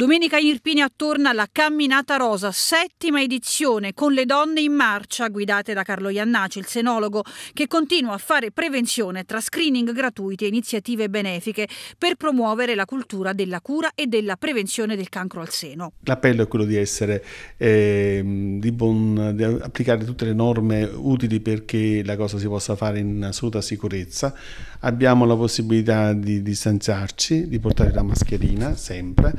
Domenica in Irpinia torna la Camminata Rosa, settima edizione con le donne in marcia guidate da Carlo Iannaci, il senologo, che continua a fare prevenzione tra screening gratuiti e iniziative benefiche per promuovere la cultura della cura e della prevenzione del cancro al seno. L'appello è quello di essere eh, di, buon, di applicare tutte le norme utili perché la cosa si possa fare in assoluta sicurezza. Abbiamo la possibilità di distanziarci, di portare la mascherina sempre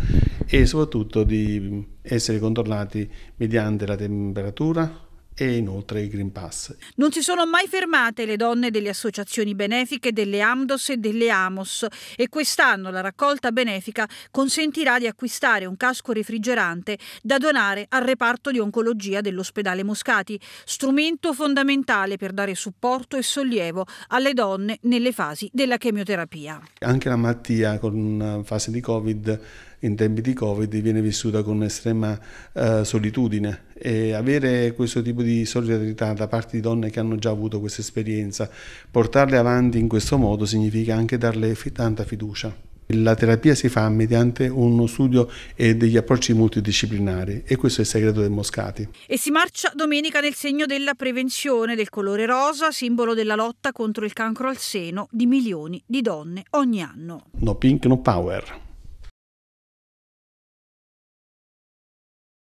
e soprattutto di essere contornati mediante la temperatura, e inoltre il Green Pass. Non si sono mai fermate le donne delle associazioni benefiche delle AMDOS e delle AMOS e quest'anno la raccolta benefica consentirà di acquistare un casco refrigerante da donare al reparto di oncologia dell'ospedale Moscati, strumento fondamentale per dare supporto e sollievo alle donne nelle fasi della chemioterapia. Anche la malattia con fase di Covid in tempi di Covid viene vissuta con estrema eh, solitudine e avere questo tipo di solidarietà da parte di donne che hanno già avuto questa esperienza, portarle avanti in questo modo significa anche darle tanta fiducia. La terapia si fa mediante uno studio e degli approcci multidisciplinari e questo è il segreto del Moscati. E si marcia domenica nel segno della prevenzione del colore rosa, simbolo della lotta contro il cancro al seno di milioni di donne ogni anno. No pink, no power.